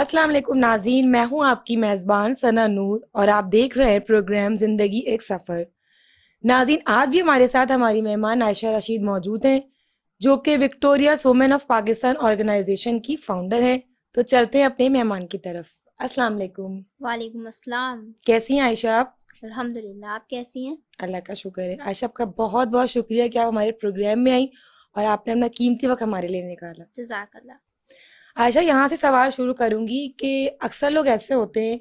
अस्सलाम वालेकुम नाजीन मैं हूं आपकी मेज़बान सना नूर और आप देख रहे हैं प्रोग्राम ज़िंदगी एक सफ़र नाजीन आज भी हमारे साथ हमारी मेहमान आयशा रशीद मौजूद हैं जो कि Victoria women of Pakistan organisation की फाउंडर हैं तो चलते हैं अपने मेहमान की तरफ अस्सलाम वालेकुम वालेकुम अस्सलाम कैसी हैं आयशा आप अल्हम्दुलिल्लाह आप कैसी हैं अल्लाह का शुक्र है आयशा आपका बहुत बहुत शुक्रिया कि आप हमारे प्रोग्राम में आई और आपने अपना कीमती वक्त हमारे लिए निकाला जजाकल्ला आयशा यहाँ से सवाल शुरू करूंगी कि अक्सर लोग ऐसे होते हैं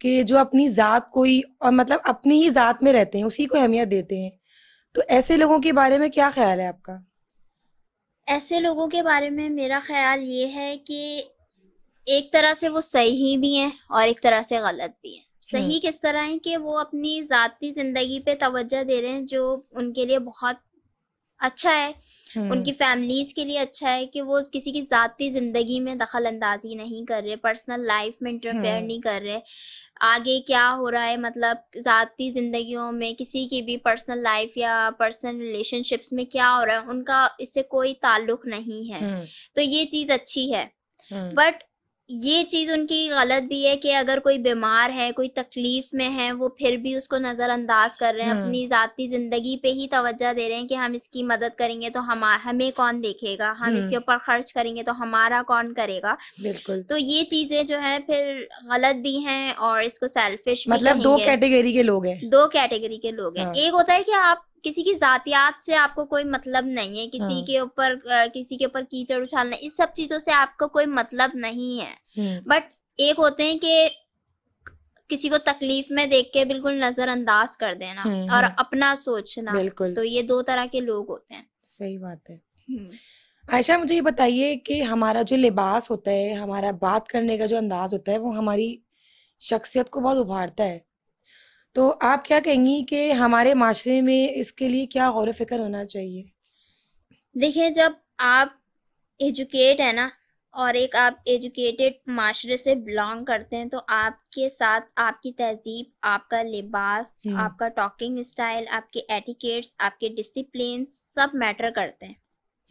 कि जो अपनी ज़ात कोई और मतलब अपनी ही ज़ात में रहते हैं उसी को अहमियत देते हैं तो ऐसे लोगों के बारे में क्या ख्याल है आपका ऐसे लोगों के बारे में मेरा ख्याल ये है कि एक तरह से वो सही भी हैं और एक तरह से गलत भी हैं सही हाँ। किस तरह है कि वो अपनी ज़ाती ज़िंदगी पे तवज्जो दे रहे हैं जो उनके लिए बहुत अच्छा है हम्म। उनकी फैमिलीज के लिए अच्छा है कि वो किसी की जाती जिंदगी में दखल अंदाजी नहीं कर रहे पर्सनल लाइफ में इंटरफेयर हम्म। नहीं कर रहे आगे क्या हो रहा है मतलब जाती जिंदगियों में किसी की भी पर्सनल लाइफ या पर्सनल रिलेशनशिप्स में क्या हो रहा है उनका इससे कोई ताल्लुक नहीं है हम्म। तो ये चीज अच्छी है बट ये चीज़ उनकी गलत भी है कि अगर कोई बीमार है कोई तकलीफ में है वो फिर भी उसको नज़रअंदाज कर रहे हैं हाँ। अपनी ज़ाती ज़िंदगी पे ही तवज्जो दे रहे हैं कि हम इसकी मदद करेंगे तो हम हमें कौन देखेगा हम इसके हाँ। ऊपर खर्च करेंगे तो हमारा कौन करेगा बिल्कुल तो ये चीज़ें जो है फिर गलत भी हैं और इसको सेल्फिश मतलब दो कैटेगरी के लोग हैं दो कैटेगरी के लोग हैं हाँ। एक होता है कि आप किसी की जातियात से आपको कोई मतलब नहीं है किसी हाँ. के ऊपर किसी के ऊपर कीचड़ उछालना इस सब चीजों से आपको कोई मतलब नहीं है हम्म। बट एक होते हैं कि किसी को तकलीफ में देख के बिल्कुल नजरअंदाज कर देना हम्म, और हम्म। अपना सोचना बिल्कुल तो ये दो तरह के लोग होते हैं सही बात है आयशा मुझे ये बताइए कि हमारा जो लिबास होता है हमारा बात करने का जो अंदाज होता है वो हमारी शख्सियत को बहुत उभारता है तो आप क्या कहेंगी कि हमारे माशरे में इसके लिए क्या गौर फिक्र होना चाहिए देखिए जब आप एजुकेट है ना और एक आप एजुकेटेड माशरे से बिलोंग करते हैं तो आपके साथ आपकी तहजीब आपका लिबास हम्म। आपका टॉकिंग स्टाइल आपके एटिकेट्स आपके डिसिप्लिन सब मैटर करते हैं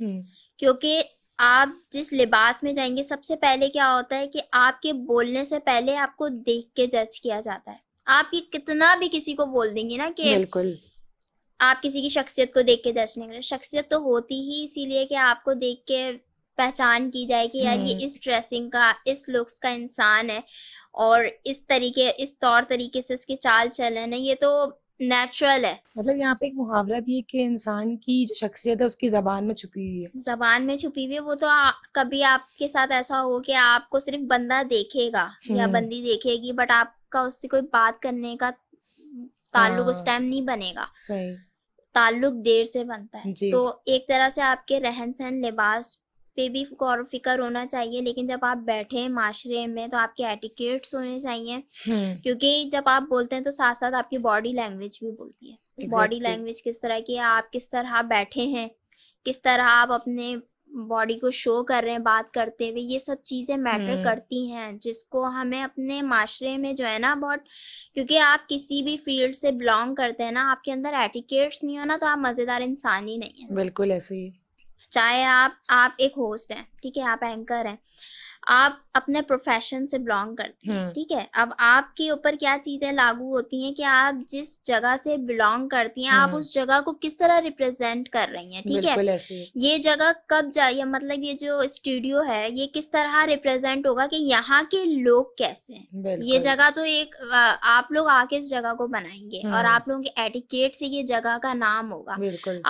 हम्म। क्योंकि आप जिस लिबास में जाएंगे सबसे पहले क्या होता है कि आपके बोलने से पहले आपको देख के जज किया जाता है आप ये कितना भी किसी को बोल देंगे ना कि बिल्कुल आप किसी की शख्सियत को देख के जज नहीं करें शख्सियत तो होती ही इसीलिए कि आपको देख के पहचान की जाए कि यार ये हम्म। इस ड्रेसिंग का इस लुक्स का इंसान है और इस तरीके इस तौर तरीके से इसकी चाल चलन है ये तो नेचुरल है मतलब यहाँ पे एक मुहावरा भी है कि इंसान की जो शख्सियत है उसकी जबान में छुपी हुई है जबान में छुपी हुई है वो तो आ, कभी आपके साथ ऐसा हो कि आपको सिर्फ बंदा देखेगा या हम्म। बंदी देखेगी बट आप का उससे कोई बात करने का ताल्लुक उस टाइम हाँ। नहीं बनेगा सही ताल्लुक देर से बनता है तो एक तरह से आपके रहन सहन लिबास पे भी गौर फिक्र होना चाहिए लेकिन जब आप बैठे माशरे में तो आपके एटिकेट्स होने चाहिए हम्म। क्योंकि जब आप बोलते हैं तो साथ साथ आपकी बॉडी लैंग्वेज भी बोलती है बॉडी exactly. लैंग्वेज किस तरह की आप किस तरह बैठे हैं किस तरह आप अपने बॉडी को शो कर रहे हैं बात करते हुए ये सब चीज़ें मैटर हम्म। करती हैं जिसको हमें अपने माशरे में जो है ना बहुत क्योंकि आप किसी भी फील्ड से बिलोंग करते हैं ना आपके अंदर एटिकेट्स नहीं हो ना तो आप मज़ेदार इंसान ही नहीं है बिल्कुल ऐसे ही चाहे आप आप एक होस्ट हैं ठीक है आप एंकर हैं आप अपने प्रोफेशन से बिलोंग करते हैं हम्म। ठीक है अब आपके ऊपर क्या चीजें लागू होती हैं कि आप जिस जगह से बिलोंग करती हैं आप हम्म। उस जगह को किस तरह रिप्रेजेंट कर रही हैं ठीक है ये जगह कब जाइए मतलब ये जो स्टूडियो है ये किस तरह रिप्रेजेंट होगा कि यहाँ के लोग कैसे हैं ये जगह तो एक आप लोग आके इस जगह को बनाएंगे और हम्म। आप लोगों के एटिकेट से ये जगह का नाम होगा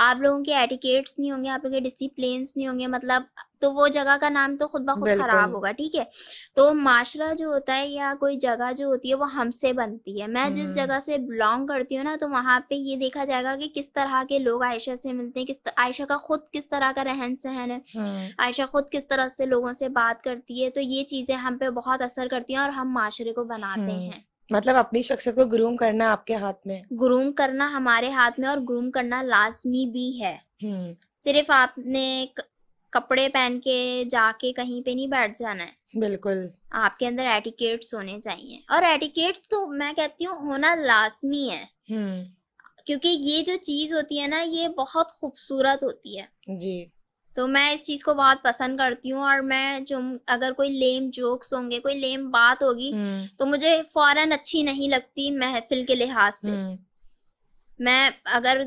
आप लोगों के एटिकेट्स नहीं होंगे आप लोगों के डिसिप्लिन नहीं होंगे मतलब तो वो जगह का नाम तो खुद ब खुद खराब होगा ठीक है तो माशरा जो होता है या कोई जगह जो होती है वो हमसे बनती है मैं जिस हम्म। जगह से बिलोंग करती हूँ ना तो वहां पे ये देखा जाएगा कि किस तरह के लोग आयशा से मिलते हैं किस आयशा का खुद किस तरह का रहन सहन है हम्म। आयशा खुद किस तरह से लोगों से बात करती है तो ये चीजें हम पे बहुत असर करती है और हम माशरे को बनाते हम्म। हैं मतलब अपनी शख्सियत को ग्रूम करना आपके हाथ में ग्रूम करना हमारे हाथ में और ग्रूम करना लाजमी भी है सिर्फ आपने कपड़े पहन के जाके कहीं पे नहीं बैठ जाना है बिल्कुल आपके अंदर एटिकेट्स होने चाहिए और एटिकेट्स तो मैं कहती हूँ होना लाजमी है हम्म। क्योंकि ये जो चीज होती है ना ये बहुत खूबसूरत होती है जी तो मैं इस चीज को बहुत पसंद करती हूँ और मैं जो अगर कोई लेम जोक्स होंगे कोई लेम बात होगी हम्म। तो मुझे फौरन अच्छी नहीं लगती महफिल के लिहाज से हम्म। मैं अगर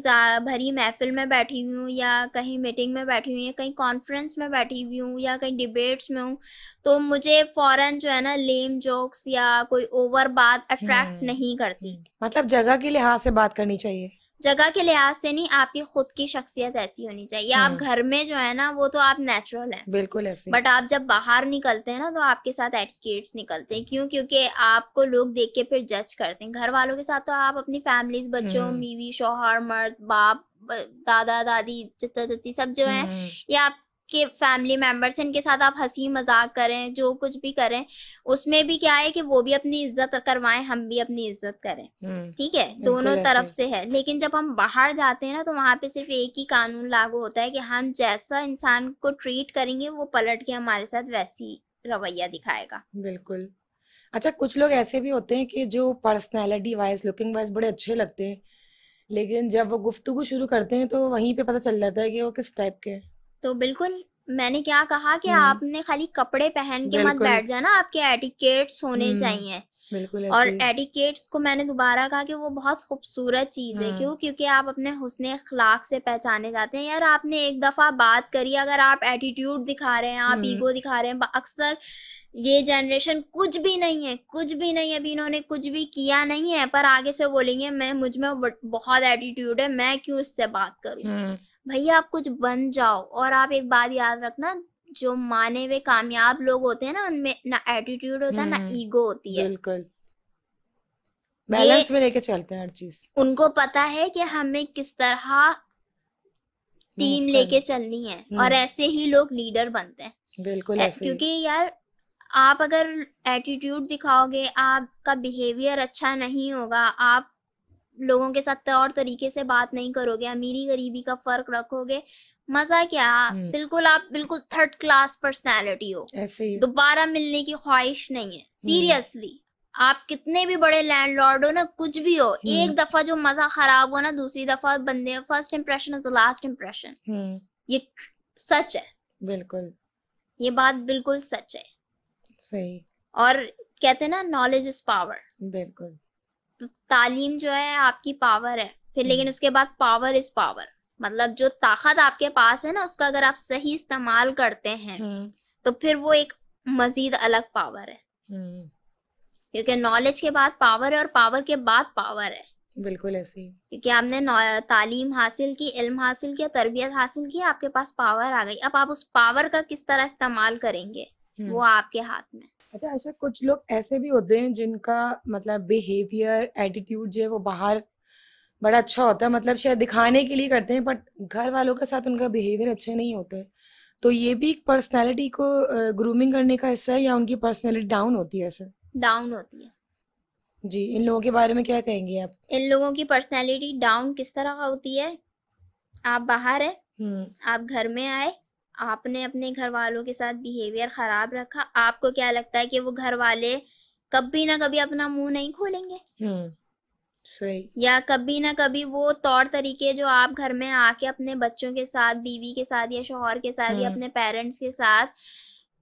भरी महफिल में बैठी हुई हूँ या कहीं मीटिंग में बैठी हुई या कहीं कॉन्फ्रेंस में बैठी हुई हूँ या कहीं डिबेट्स में हूँ तो मुझे फॉरन जो है ना लेम जोक्स या कोई ओवर बात अट्रैक्ट हम्म, नहीं करती हम्म। मतलब जगह के लिहाज से बात करनी चाहिए जगह के लिहाज से नहीं आपकी खुद की शख्सियत ऐसी होनी चाहिए आप हम्म। घर में जो है ना वो तो आप नेचुरल हैं बिल्कुल ऐसे बट आप जब बाहर निकलते हैं ना तो आपके साथ एटीट्यूड्स निकलते हैं क्यों क्योंकि आपको लोग देख के फिर जज करते हैं घर वालों के साथ तो आप अपनी फैमिलीज बच्चों हम्म। बीवी शोहर मर्द बाप दादा दादी चचा चची सब जो है हम्म। ये आप के फैमिली मेम्बर्स इनके साथ आप हंसी मजाक करें जो कुछ भी करें उसमें भी क्या है कि वो भी अपनी इज्जत करवाएं हम भी अपनी इज्जत करें हम्म, ठीक है दोनों तरफ से है लेकिन जब हम बाहर जाते हैं ना तो वहाँ पे सिर्फ एक ही कानून लागू होता है कि हम जैसा इंसान को ट्रीट करेंगे वो पलट के हमारे साथ वैसी रवैया दिखाएगा बिल्कुल अच्छा कुछ लोग ऐसे भी होते हैं कि जो पर्सनैलिटी वाइज लुकिंग वाइज बड़े अच्छे लगते हैं लेकिन जब वो गुफ्तगु शुरू करते हैं तो वहीं पे पता चल जाता है कि वो किस टाइप के हैं तो बिल्कुल मैंने क्या कहा कि आपने खाली कपड़े पहन के मत बैठ जाना आपके एटिकेट्स होने चाहिए बिल्कुल और एटिकेट्स को मैंने दोबारा कहा कि वो बहुत खूबसूरत चीज़ है क्यों हाँ। क्योंकि आप अपने हुसन अखलाक से पहचाने जाते हैं यार आपने एक दफ़ा बात करी अगर आप एटीट्यूड दिखा रहे हैं आप ईगो दिखा रहे हैं अक्सर ये जनरेशन कुछ भी नहीं है कुछ भी नहीं है अभी इन्होंने कुछ भी किया नहीं है पर आगे से बोलेंगे मैं मुझ में बहुत एटीट्यूड है मैं क्यों इससे बात करूँ भैया आप कुछ बन जाओ और आप एक बात याद रखना जो माने हुए कामयाब लोग होते हैं ना उनमें ना एटीट्यूड होता है ना ईगो हम्म, होती है बिल्कुल बैलेंस में लेके चलते हैं हर चीज उनको पता है कि हमें किस तरह टीम लेके चलनी है हम्म। और ऐसे ही लोग लीडर बनते हैं बिल्कुल ऐसे क्योंकि यार आप अगर एटीट्यूड दिखाओगे आपका बिहेवियर अच्छा नहीं होगा आप लोगों के साथ तौर तरीके से बात नहीं करोगे अमीरी गरीबी का फर्क रखोगे मजा क्या हम्म। बिल्कुल आप बिल्कुल थर्ड क्लास पर्सनैलिटी हो ऐसे ही दोबारा मिलने की ख्वाहिश नहीं है सीरियसली हम्म। आप कितने भी बड़े लैंडलॉर्ड हो ना कुछ भी हो हम्म। एक दफा जो मजा खराब हो ना दूसरी दफा बंदे first impression is last impression ये सच है बिल्कुल ये बात बिल्कुल सच है सही और कहते ना नॉलेज इज पावर बिल्कुल तालीम जो है आपकी पावर है फिर लेकिन हम्म। उसके बाद पावर इज पावर मतलब जो ताकत आपके पास है ना उसका अगर आप सही इस्तेमाल करते हैं हम्म। तो फिर वो एक मजीद अलग पावर है हम्म। क्योंकि नॉलेज के बाद पावर है और पावर के बाद पावर है बिल्कुल ऐसे ही क्योंकि आपने तालीम हासिल की इल्म हासिल किया तरबियत हासिल की आपके पास पावर आ गई अब आप उस पावर का किस तरह इस्तेमाल करेंगे वो आपके हाथ में अच्छा आशा कुछ लोग ऐसे भी होते हैं जिनका मतलब बिहेवियर एटीट्यूड जो है वो बाहर बड़ा अच्छा होता है मतलब शायद दिखाने के लिए करते हैं बट घर वालों के साथ उनका बिहेवियर अच्छे नहीं होते तो ये भी एक पर्सनैलिटी को ग्रूमिंग करने का हिस्सा है या उनकी पर्सनैलिटी डाउन होती है सर डाउन होती है जी इन लोगों के बारे में क्या कहेंगे आप इन लोगों की पर्सनैलिटी डाउन किस तरह होती है आप बाहर है हम्म। आप घर में आए आपने अपने घर वालों के साथ बिहेवियर खराब रखा आपको क्या लगता है कि वो घर वाले कभी ना कभी अपना मुंह नहीं खोलेंगे हम्म, सही या कभी ना कभी वो तौर तरीके जो आप घर में आके अपने बच्चों के साथ बीवी के साथ या शोहर के साथ या हम्म। अपने पेरेंट्स के साथ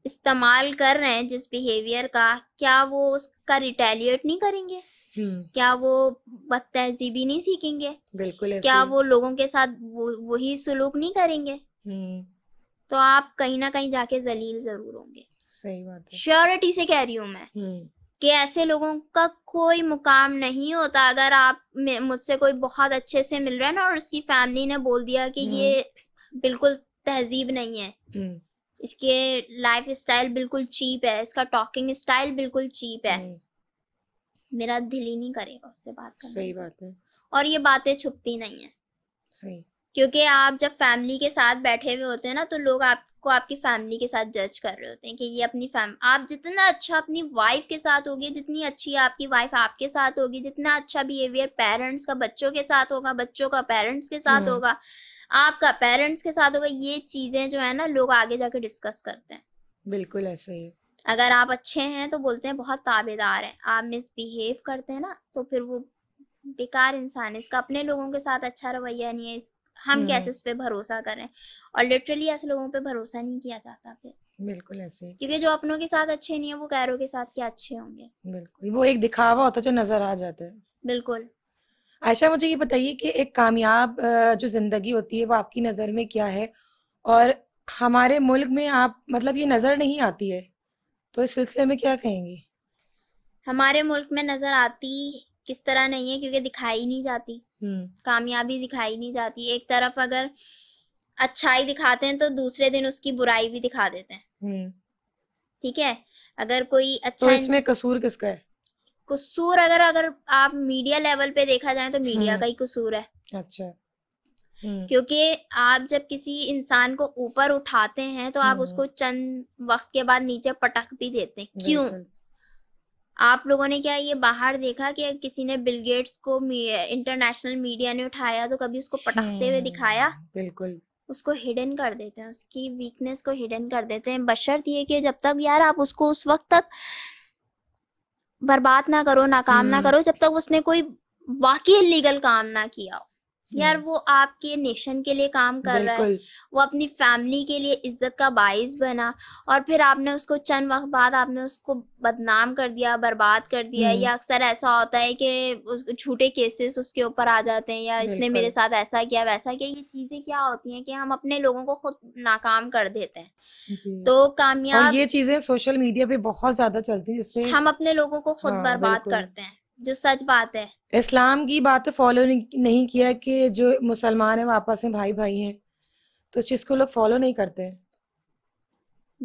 इस्तेमाल कर रहे हैं जिस बिहेवियर का क्या वो उसका रिटेलिएट नहीं करेंगे हम्म। क्या वो बदतहजीबी नहीं सीखेंगे बिल्कुल क्या वो लोगों के साथ वही सुलूक नहीं करेंगे तो आप कहीं ना कहीं जाके जलील जरूर होंगे सही बात है श्योरिटी से कह रही हूँ मैं हम्म। कि ऐसे लोगों का कोई मुकाम नहीं होता अगर आप मुझसे कोई बहुत अच्छे से मिल रहा है ना और उसकी फैमिली ने बोल दिया कि ये हम्म। बिल्कुल तहजीब नहीं है हम्म। इसके लाइफ स्टाइल बिल्कुल चीप है इसका टॉकिंग स्टाइल बिल्कुल चीप है मेरा दिल ही नहीं करेगा उससे बात करने सही बात है और ये बातें छुपती नहीं है सही क्योंकि आप जब फैमिली के साथ बैठे हुए होते हैं ना तो लोग आपको आपकी फैमिली के साथ जज कर रहे होते हैं कि ये अपनी फैम आप जितना अच्छा अपनी वाइफ के साथ होगी जितनी अच्छी आपकी वाइफ आपके साथ होगी जितना अच्छा बिहेवियर पेरेंट्स का बच्चों के साथ होगा बच्चों का पेरेंट्स के साथ हम्म। होगा आपका पेरेंट्स के साथ होगा ये चीजें जो है ना लोग आगे जाके डिस्कस करते हैं बिल्कुल ऐसे ही अगर आप अच्छे हैं तो बोलते हैं बहुत ताबेदार हैं आप मिसबिहेव करते हैं ना तो फिर वो बेकार इंसान है इसका अपने लोगों के साथ अच्छा रवैया नहीं है इस हम कैसे हम्म। उस पर भरोसा करें और लिटरली ऐसे लोगों पर भरोसा नहीं किया जाता फिर बिल्कुल ऐसे क्योंकि जो अपनों के साथ अच्छे नहीं है वो गैरों के साथ क्या अच्छे होंगे बिल्कुल वो एक दिखावा होता है जो नजर आ जाता है बिल्कुल आयशा मुझे ये बताइए कि एक कामयाब जो जिंदगी होती है वो आपकी नजर में क्या है और हमारे मुल्क में आप मतलब ये नजर नहीं आती है तो इस सिलसिले में क्या कहेंगी हमारे मुल्क में नजर आती किस तरह नहीं है क्योंकि दिखाई नहीं जाती हम्म। कामयाबी दिखाई नहीं जाती एक तरफ अगर अच्छाई दिखाते हैं तो दूसरे दिन उसकी बुराई भी दिखा देते हैं हम्म। ठीक है अगर कोई अच्छा तो इसमें कसूर किसका है कसूर अगर अगर आप मीडिया लेवल पे देखा जाए तो मीडिया हम्म। का ही कसूर है अच्छा क्योंकि आप जब किसी इंसान को ऊपर उठाते हैं तो आप उसको चंद वक्त के बाद नीचे पटक भी देते हैं क्यों आप लोगों ने क्या ये बाहर देखा कि किसी ने बिल गेट्स को इंटरनेशनल मीडिया ने उठाया तो कभी उसको पटकते हुए दिखाया हाँ, बिल्कुल उसको हिडन कर देते हैं उसकी वीकनेस को हिडन कर देते हैं बशर्त ये कि जब तक यार आप उसको उस वक्त तक बर्बाद ना करो नाकाम ना हम्म। करो जब तक उसने कोई वाकई लीगल काम ना किया हो यार हम्म। वो आपके नेशन के लिए काम कर रहा है वो अपनी फैमिली के लिए इज्जत का बायस बना और फिर आपने उसको चंद वक्त बाद आपने उसको बदनाम कर दिया बर्बाद कर दिया हम्म। या अक्सर ऐसा होता है कि छोटे केसेस उसके ऊपर आ जाते हैं या इसने मेरे साथ ऐसा किया वैसा किया ये चीजें क्या होती हैं कि हम अपने लोगों को खुद नाकाम कर देते हैं तो कामयाब ये चीजें सोशल मीडिया पे बहुत ज्यादा चलती है हम अपने लोगों को खुद हाँ, बर्बाद करते हैं जो सच बात है इस्लाम की बात पे फॉलो नहीं किया कि जो मुसलमान है वो आपस में भाई भाई हैं तो उस चीज को लोग फॉलो नहीं करते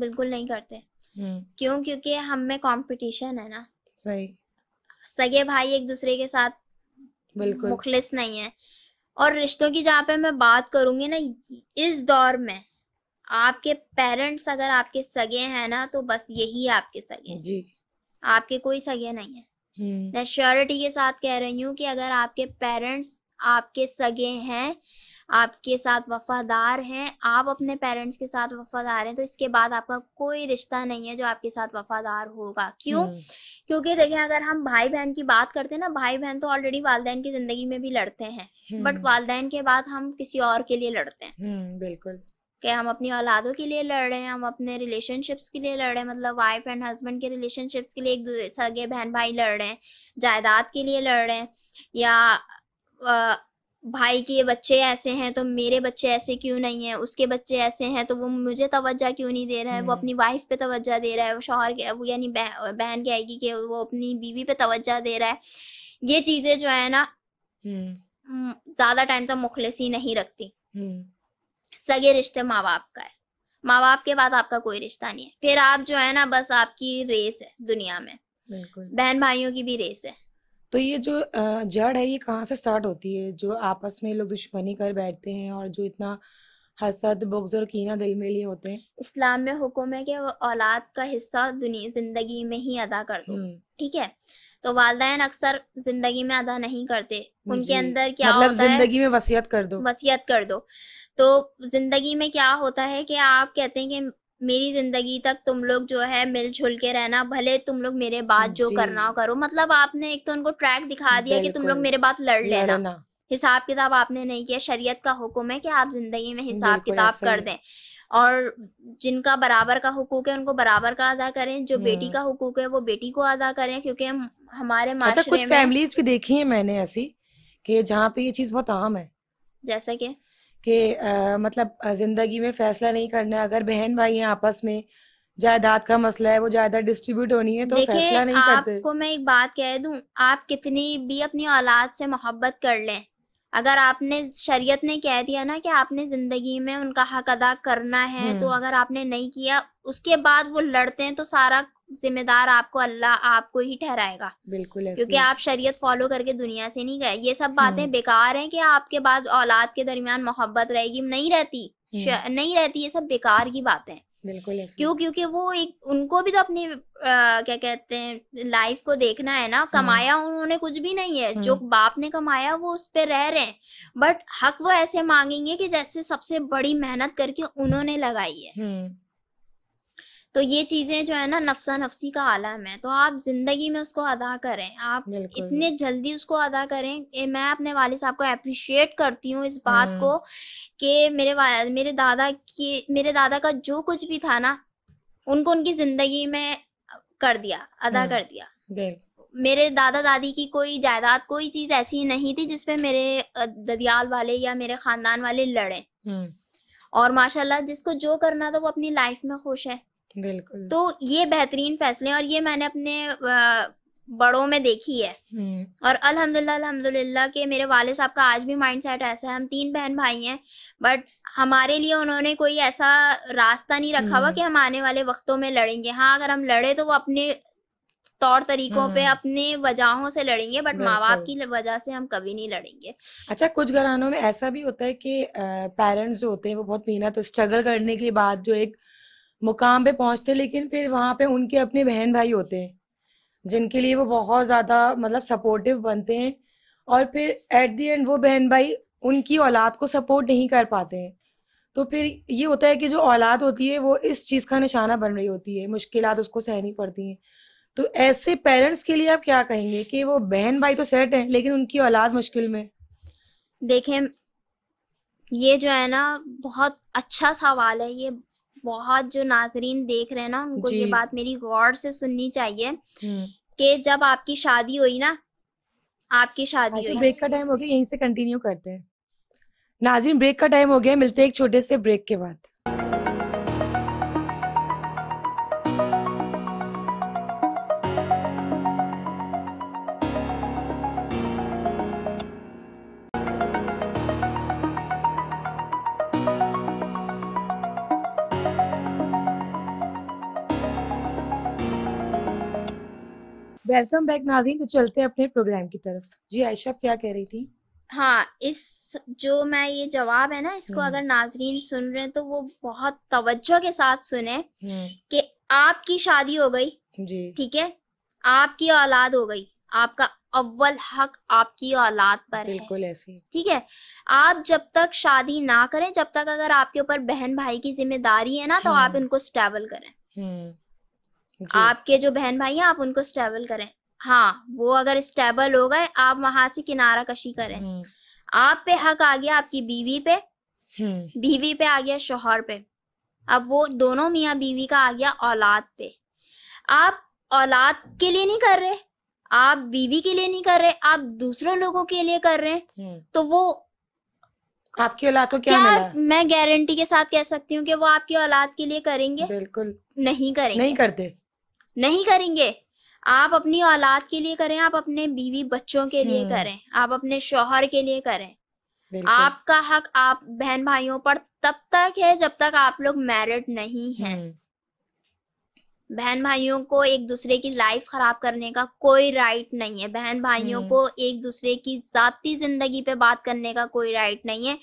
बिल्कुल नहीं करते हम्म। क्यों क्योंकि हम में कंपटीशन है ना सही सगे भाई एक दूसरे के साथ बिल्कुल मुखलिस नहीं है और रिश्तों की जहाँ पे मैं बात करूंगी ना इस दौर में आपके पेरेंट्स अगर आपके सगे हैं ना तो बस यही आपके सगे जी आपके कोई सगे नहीं है श्योरिटी हम्म। के साथ कह रही हूँ कि अगर आपके पेरेंट्स आपके सगे हैं आपके साथ वफादार हैं आप अपने पेरेंट्स के साथ वफादार हैं तो इसके बाद आपका कोई रिश्ता नहीं है जो आपके साथ वफादार होगा क्यों हम्म। क्योंकि देखें अगर हम भाई बहन की बात करते हैं ना भाई बहन तो ऑलरेडी वालदेन की जिंदगी में भी लड़ते हैं बट हम्म। वालदेन के बाद हम किसी और के लिए लड़ते हैं बिल्कुल कि हम अपनी औलादों के लिए लड़ रहे हैं हम अपने रिलेशनशिप्स के लिए लड़ रहे हैं मतलब वाइफ एंड हस्बैंड के रिलेशनशिप्स के लिए एक सगे बहन भाई लड़ रहे हैं जायदाद के लिए लड़ रहे हैं या आ, भाई के बच्चे ऐसे हैं तो मेरे बच्चे ऐसे क्यों नहीं है उसके बच्चे ऐसे हैं तो वो मुझे तवज्जा क्यों नहीं दे रहा है वो हम्म। अपनी वाइफ पे तवज्जा दे रहा है वो शोहर के वो यानी बहन बहन कहेगी कि वो अपनी बीवी पे तवज्जा दे रहा है ये चीजें जो है ना हम्म। हम्म, ज्यादा टाइम तक ही नहीं रखती सगे रिश्ते माँ बाप का है माँ बाप के बाद आपका कोई रिश्ता नहीं है फिर आप जो है ना बस आपकी रेस है दुनिया में बहन भाइयों की भी रेस है तो ये जो जड़ है ये कहाँ से स्टार्ट होती है जो आपस में लोग दुश्मनी कर बैठते हैं और जो इतना हसद बुग्ज और कीना दिल में लिए होते हैं इस्लाम में हुक्म है कि वो औलाद का हिस्सा दुनिया जिंदगी में ही अदा कर दो हम्म। ठीक है तो वालदेन अक्सर जिंदगी में अदा नहीं करते उनके अंदर क्या मतलब होता जिंदगी में वसीयत कर दो वसीयत कर दो तो जिंदगी में क्या होता है कि आप कहते हैं कि मेरी जिंदगी तक तुम लोग जो है मिलजुल के रहना भले तुम लोग मेरे बात जो करना करो मतलब आपने एक तो उनको ट्रैक दिखा दिया कि तुम लोग मेरे बात लड़ लेना हिसाब किताब आपने नहीं किया शरीयत का हुक्म है कि आप जिंदगी में हिसाब किताब कर दें और जिनका बराबर का हुकूक है उनको बराबर का अदा करें जो बेटी का हम्म। हुकूक है वो बेटी को अदा करें क्योंकि हमारे अच्छा कुछ फैमिलीज भी देखी है मैंने ऐसी कि जहाँ पे ये चीज बहुत आम है जैसा कि कि मतलब ज़िंदगी में फ़ैसला नहीं करना है अगर बहन भाई हैं आपस में जायदाद का मसला है वो जायदाद डिस्ट्रीब्यूट होनी है तो फैसला नहीं करते आपको मैं एक बात कह दूं आप कितनी भी अपनी औलाद से मोहब्बत कर लें अगर आपने शरीयत ने कह दिया ना कि आपने जिंदगी में उनका हक अदा करना है तो हम्म। अगर आपने नहीं किया उसके बाद वो लड़ते हैं तो सारा जिम्मेदार आपको अल्लाह आपको ही ठहराएगा बिल्कुल क्योंकि आप शरीयत फॉलो करके दुनिया से नहीं गए ये सब बातें हाँ। बेकार हैं कि आपके बाद औलाद के दरमियान मोहब्बत रहेगी नहीं रहती हाँ। नहीं रहती ये सब बेकार की बातें बिल्कुल क्यों क्योंकि वो एक उनको भी तो अपनी आ, क्या कहते हैं लाइफ को देखना है ना हाँ। कमाया उन्होंने कुछ भी नहीं है जो बाप ने कमाया वो उस पर रह रहे हैं बट हक वो ऐसे मांगेंगे कि जैसे सबसे बड़ी मेहनत करके उन्होंने लगाई है तो ये चीज़ें जो है ना नफसा नफसी का आलम है तो आप ज़िंदगी में उसको अदा करें आप इतने जल्दी उसको अदा करें मैं अपने वाले साहब को अप्रिशिएट करती हूँ इस बात हाँ। को कि मेरे मेरे दादा की मेरे दादा का जो कुछ भी था ना उनको उनकी ज़िंदगी में कर दिया अदा हाँ। कर दिया मेरे दादा दादी की कोई जायदाद कोई चीज़ ऐसी नहीं थी जिसपे मेरे ददियाल वाले या मेरे ख़ानदान वाले लड़े हम्म। और माशाल्लाह जिसको जो करना था वो अपनी लाइफ में खुश है बिल्कुल तो ये बेहतरीन फैसले और ये मैंने अपने बड़ों में देखी है हम्म। और अल्हम्दुलिल्लाह अल्हम्दुलिल्लाह के मेरे वाले साहब का आज भी माइंड सेट ऐसा है हम तीन बहन भाई हैं बट हमारे लिए उन्होंने कोई ऐसा रास्ता नहीं रखा हुआ हम्म। कि हम आने वाले वक्तों में लड़ेंगे हाँ अगर हम लड़े तो वो अपने तौर तरीकों पे हाँ। अपने वजहों से लड़ेंगे बट माँ बाप की वजह से हम कभी नहीं लड़ेंगे अच्छा कुछ घरानों में ऐसा भी होता है कि पेरेंट्स जो होते हैं वो बहुत मेहनत स्ट्रगल करने के बाद जो एक मुकाम पे पहुंचते लेकिन फिर वहाँ पे उनके अपने बहन भाई होते हैं जिनके लिए वो बहुत ज़्यादा मतलब सपोर्टिव बनते हैं और फिर एट दी एंड वो बहन भाई उनकी औलाद को सपोर्ट नहीं कर पाते हैं तो फिर ये होता है कि जो औलाद होती है वो इस चीज़ का निशाना बन रही होती है मुश्किल उसको सहनी पड़ती हैं तो ऐसे पेरेंट्स के लिए आप क्या कहेंगे कि वो बहन भाई तो सेट हैं लेकिन उनकी औलाद मुश्किल में देखें ये जो है ना बहुत अच्छा सवाल है ये बहुत जो नाजरीन देख रहे हैं ना उनको ये बात मेरी गौर से सुननी चाहिए हम्म। कि जब आपकी शादी हुई ना आपकी शादी अच्छा, हुई ब्रेक का टाइम हो गया यहीं से कंटिन्यू करते हैं नाजरीन ब्रेक का टाइम हो गया मिलते हैं एक छोटे से ब्रेक के बाद वेलकम बैक नाजीन तो चलते हैं अपने प्रोग्राम की तरफ जी आयशा क्या कह रही थी हाँ इस जो मैं ये जवाब है ना इसको हम्म। अगर नाजरीन सुन रहे हैं तो वो बहुत तवज्जो के साथ सुने हम्म। कि आपकी शादी हो गई जी ठीक है आपकी औलाद हो गई आपका अव्वल हक आपकी औलाद पर बिल्कुल ऐसे ठीक है आप जब तक शादी ना करें जब तक अगर आपके ऊपर बहन भाई की जिम्मेदारी है ना तो आप हम्म। इनको स्टेबल करें आपके जो बहन भाई हैं आप उनको स्टेबल करें हाँ वो अगर स्टेबल हो गए आप वहां से किनारा कशी करें हम्म। आप पे हक आ गया आपकी बीवी पे हम्म। बीवी पे आ गया शोहर पे अब वो दोनों मियाँ बीवी का आ गया औलाद पे आप औलाद के लिए नहीं कर रहे आप बीवी के लिए नहीं कर रहे आप दूसरे लोगों के लिए कर रहे हैं हम्म। तो वो आपकी औलाद को क्या, क्या मिला? मैं गारंटी के साथ कह सकती हूँ कि वो आपकी औलाद के लिए करेंगे बिल्कुल नहीं करेंगे नहीं करते नहीं करेंगे आप अपनी औलाद के लिए करें आप अपने बीवी बच्चों के लिए हम्म। करें आप अपने शोहर के लिए करें आपका हक आप बहन भाइयों पर तब तक है जब तक आप लोग मैरिड नहीं हैं हम्म। बहन भाइयों को एक दूसरे की लाइफ खराब करने का कोई राइट नहीं है बहन भाइयों हम्म। को एक दूसरे की जाती जिंदगी पे बात करने का कोई राइट नहीं है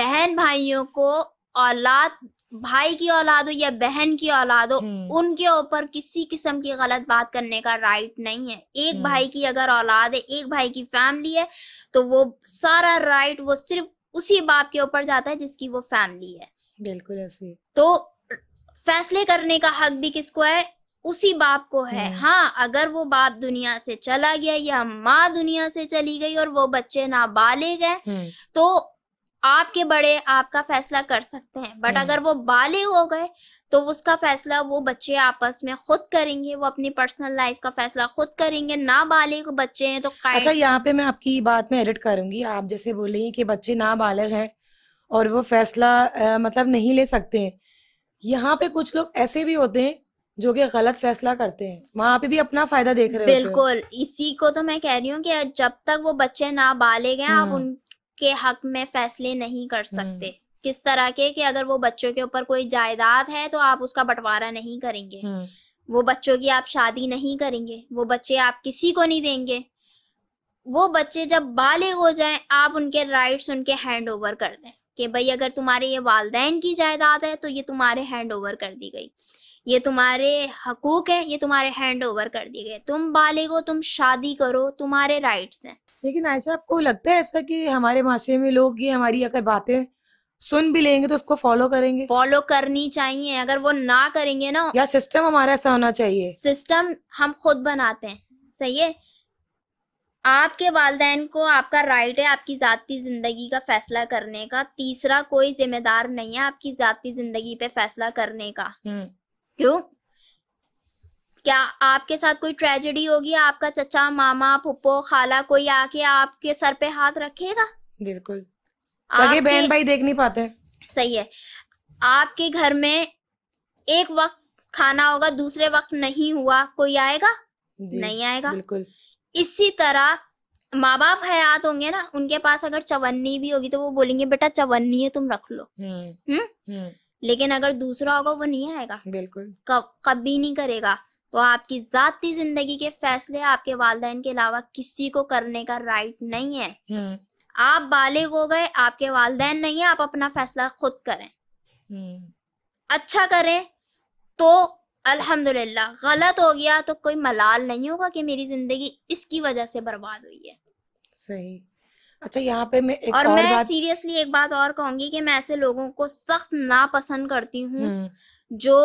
बहन भाइयों को औलाद भाई की औलाद हो या बहन की औलाद हो हम्म। उनके ऊपर किसी किस्म की गलत बात करने का राइट नहीं है एक हम्म। भाई की अगर औलाद है एक भाई की फैमिली है तो वो सारा राइट वो सिर्फ उसी बाप के ऊपर जाता है जिसकी वो फैमिली है बिल्कुल ऐसे तो फैसले करने का हक भी किसको है उसी बाप को है हम्म। हाँ अगर वो बाप दुनिया से चला गया या माँ दुनिया से चली गई और वो बच्चे नाबालिग है तो आपके बड़े आपका फैसला कर सकते हैं बट हम्म। अगर वो बालिग हो गए तो उसका फैसला वो बच्चे आपस में खुद करेंगे वो अपनी पर्सनल लाइफ का फैसला खुद करेंगे ना बालिग बच्चे हैं तो अच्छा यहाँ पे मैं आपकी बात में एडिट करूंगी आप जैसे बोले कि बच्चे ना बालिग हैं और वो फैसला आ, मतलब नहीं ले सकते हैं यहाँ पे कुछ लोग ऐसे भी होते हैं जो कि गलत फैसला करते हैं वहां पे भी अपना फायदा देख रहे बिल्कुल होते इसी को तो मैं कह रही हूँ कि जब तक वो बच्चे ना बाले गए आप हम्म। उन के हक में फैसले नहीं कर हम्म। सकते किस तरह के कि अगर वो बच्चों के ऊपर कोई जायदाद है तो आप उसका बंटवारा नहीं करेंगे हम्म। वो बच्चों की आप शादी नहीं करेंगे वो बच्चे आप किसी को नहीं देंगे वो बच्चे जब बाले हो जाएं आप उनके राइट्स उनके हैंड ओवर कर दें कि भाई अगर तुम्हारे ये वालदेन की जायदाद है तो ये तुम्हारे हैंड ओवर कर दी गई ये तुम्हारे हकूक है ये तुम्हारे हैंड ओवर कर दिए गए तुम बाले हो तुम शादी करो तुम्हारे राइट्स हैं लेकिन आयशा आपको लगता है ऐसा कि हमारे माशरे में लोग ये हमारी अगर बातें सुन भी लेंगे तो उसको फॉलो करेंगे फॉलो करनी चाहिए अगर वो ना करेंगे ना या सिस्टम हमारा ऐसा होना चाहिए सिस्टम हम खुद बनाते हैं सही है आपके वालदेन को आपका राइट है आपकी ज़ाती ज़िंदगी का फ़ैसला करने का तीसरा कोई जिम्मेदार नहीं है आपकी ज़ाती ज़िंदगी पे फैसला करने का हम्म। क्यों क्या आपके साथ कोई ट्रेजेडी होगी आपका चचा मामा पुप्पो खाला कोई आके आपके सर पे हाथ रखेगा बिल्कुल सगे बहन भाई देख नहीं पाते सही है आपके घर में एक वक्त खाना होगा दूसरे वक्त नहीं हुआ कोई आएगा नहीं आएगा बिल्कुल इसी तरह माँ बाप हयात होंगे ना उनके पास अगर चवन्नी भी होगी तो वो बोलेंगे बेटा चवन्नी है तुम रख लो हम्म, हम्म? हम्म। लेकिन अगर दूसरा होगा वो नहीं आएगा बिल्कुल कभी नहीं करेगा तो आपकी जाती जिंदगी के फैसले आपके वालदेन के अलावा किसी को करने का राइट नहीं है हम्म। आप बालिग हो गए आपके वालदेन नहीं है आप अपना फैसला खुद करें हम्म। अच्छा करें तो अल्हम्दुलिल्लाह गलत हो गया तो कोई मलाल नहीं होगा कि मेरी जिंदगी इसकी वजह से बर्बाद हुई है सही अच्छा यहाँ पे मैं एक और, और मैं बात... सीरियसली एक बात और कहूंगी कि मैं ऐसे लोगों को सख्त नापसंद करती हूँ हम्म। जो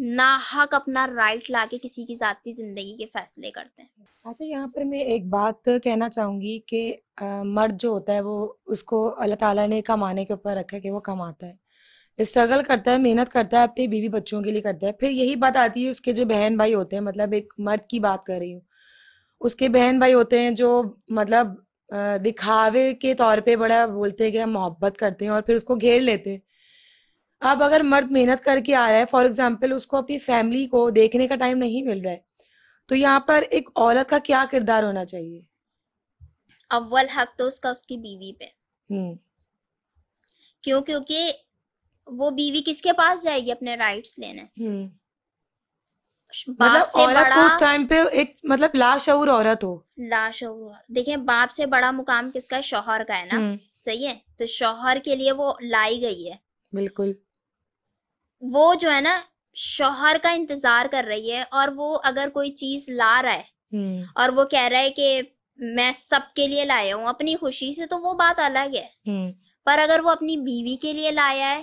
हक अपना राइट लाके किसी की जाती जिंदगी के फैसले करते हैं अच्छा यहाँ पर मैं एक बात कहना चाहूंगी कि मर्द जो होता है वो उसको अल्लाह ताला ने कमाने के ऊपर रखा है कि वो कमाता है स्ट्रगल करता है मेहनत करता है अपने बीवी बच्चों के लिए करता है फिर यही बात आती है उसके जो बहन भाई होते हैं मतलब एक मर्द की बात कर रही हूँ उसके बहन भाई होते हैं जो मतलब दिखावे के तौर पे बड़ा बोलते हैं कि हम मोहब्बत करते हैं और फिर उसको घेर लेते हैं अब अगर मर्द मेहनत करके आ रहा है फॉर एग्जाम्पल उसको अपनी फैमिली को देखने का टाइम नहीं मिल रहा है तो यहाँ पर एक औरत का क्या किरदार होना चाहिए अव्वल हक तो उसका उसकी बीवी पे हम्म। क्यों क्योंकि वो बीवी किसके पास जाएगी अपने राइट्स लेने हम्म। मतलब औरत को उस टाइम पे एक मतलब लाशऊर औरत हो लाशऊर देखिए बाप से बड़ा मुकाम किसका है शोहर का है ना हम्म। सही है तो शोहर के लिए वो लाई गई है बिल्कुल वो जो है ना शोहर का इंतजार कर रही है और वो अगर कोई चीज ला रहा है हम्म। और वो कह रहा है कि मैं सबके लिए लाया हूँ अपनी खुशी से तो वो बात अलग है हम्म। पर अगर वो अपनी बीवी के लिए लाया है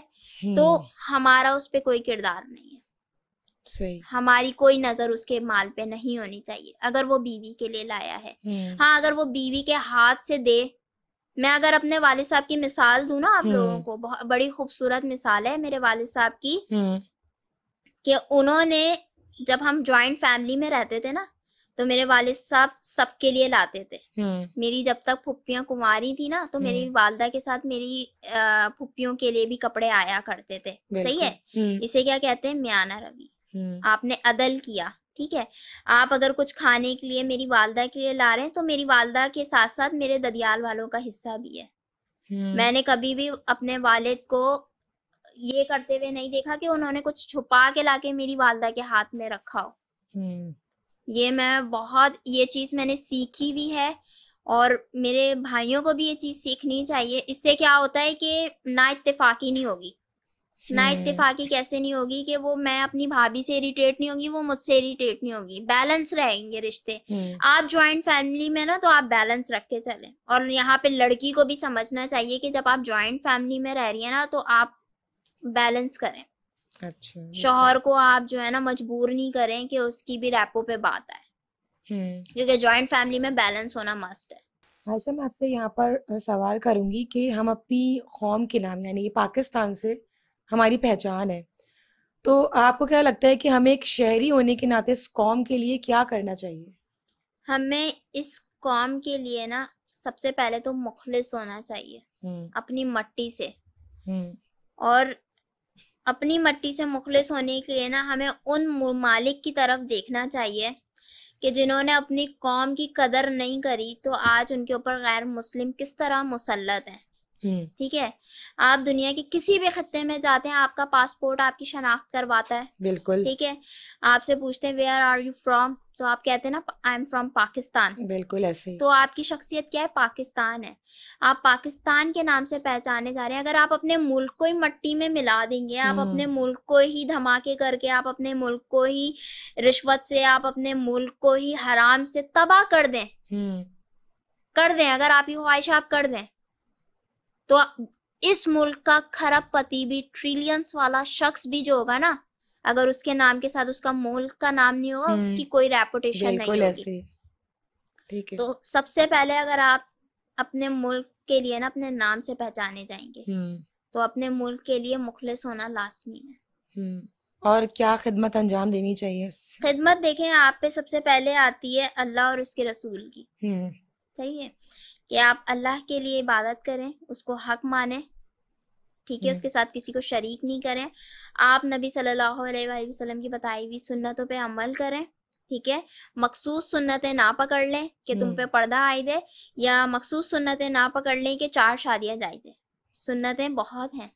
तो हम्म। हमारा उस पर कोई किरदार नहीं है सही हमारी कोई नजर उसके माल पे नहीं होनी चाहिए अगर वो बीवी के लिए लाया है हाँ अगर वो बीवी के हाथ से दे मैं अगर अपने वाले साहब की मिसाल दू ना आप हम्म। लोगों को बहुत बड़ी खूबसूरत मिसाल है मेरे वाले साहब की हम्म। कि उन्होंने जब हम ज्वाइंट फैमिली में रहते थे ना तो मेरे वाले साहब सबके लिए लाते थे हम्म। मेरी जब तक फुप्पियां कुमारी थी ना तो मेरी वालदा के साथ मेरी फुप्पियों के लिए भी कपड़े आया करते थे सही है इसे क्या कहते हैं म्याना रवि आपने अदल किया ठीक है आप अगर कुछ खाने के लिए मेरी वालदा के लिए ला रहे हैं तो मेरी वालदा के साथ साथ मेरे ददियाल वालों का हिस्सा भी है हम्म। मैंने कभी भी अपने वालिद को ये करते हुए नहीं देखा कि उन्होंने कुछ छुपा के लाके मेरी वालदा के हाथ में रखा हो हम्म। ये मैं बहुत ये चीज मैंने सीखी भी है और मेरे भाइयों को भी ये चीज सीखनी चाहिए इससे क्या होता है कि ना इतफाकी नहीं होगी ना हम्म। इतफाकी कैसे नहीं होगी कि वो मैं अपनी भाभी से इरिटेट नहीं होगी वो मुझसे इरिटेट नहीं होगी बैलेंस रहेंगे रिश्ते हम्म। आप ज्वाइंट फैमिली में ना तो आप बैलेंस रख के चले और यहाँ पे लड़की को भी समझना चाहिए कि जब आप ज्वाइंट फैमिली में रह रही है ना तो आप बैलेंस करें अच्छा तो शोहर को आप जो है ना मजबूर नहीं करें कि उसकी भी रैपो पे बात आए हम्म। क्योंकि ज्वाइंट फैमिली में बैलेंस होना मस्ट है आयशा मैं आपसे यहाँ पर सवाल करूंगी कि हम अपनी कौम के नाम यानी पाकिस्तान से हमारी पहचान है तो आपको क्या लगता है कि हमें एक शहरी होने के नाते इस कॉम के लिए क्या करना चाहिए हमें इस कॉम के लिए ना सबसे पहले तो मुखलिस होना चाहिए हम्म। अपनी मट्टी से हम्म। और अपनी मट्टी से मुखलिस होने के लिए ना हमें उन मालिक की तरफ देखना चाहिए कि जिन्होंने अपनी कौम की कदर नहीं करी तो आज उनके ऊपर गैर मुस्लिम किस तरह मुसलत हैं हम्म। ठीक है आप दुनिया के किसी भी खत्ते में जाते हैं आपका पासपोर्ट आपकी शनाख्त करवाता है बिल्कुल ठीक है आपसे पूछते हैं वेयर आर यू फ्रॉम तो आप कहते हैं ना आई एम फ्रॉम पाकिस्तान बिल्कुल ऐसे तो आपकी शख्सियत क्या है पाकिस्तान है आप पाकिस्तान के नाम से पहचाने जा रहे हैं अगर आप अपने मुल्क को ही मट्टी में मिला देंगे आप हम्म। अपने मुल्क को ही धमाके करके आप अपने मुल्क को ही रिश्वत से आप अपने मुल्क को ही हराम से तबाह कर दें हम्म। कर दें अगर आपकी ख्वाहिश आप कर दें तो इस मुल्क का पति भी ट्रिलियंस वाला शख्स भी जो होगा ना अगर उसके नाम के साथ उसका मुल्क का नाम नहीं होगा उसकी हम्म, कोई रेपुटेशन नहीं होगी ठीक है तो सबसे पहले अगर आप अपने मुल्क के लिए ना अपने नाम से पहचाने जाएंगे हम्म। तो अपने मुल्क के लिए मुखलिस होना लाजमी है हम्म, और क्या खिदमत अंजाम देनी चाहिए खिदमत देखें आप पे सबसे पहले आती है अल्लाह और उसके रसूल की सही है कि आप अल्लाह के लिए इबादत करें उसको हक माने ठीक है हम्म। उसके साथ किसी को शरीक नहीं करें आप नबी सल्लल्लाहु अलैहि वसल्लम की बताई हुई सुन्नतों पे अमल करें ठीक है मखसूस सुन्नतें ना पकड़ लें कि तुम हम्म। पे पर्दा आई दे या मखसूस सुन्नतें ना पकड़ लें कि चार शादियां जाए दे सुन्नतें बहुत हैं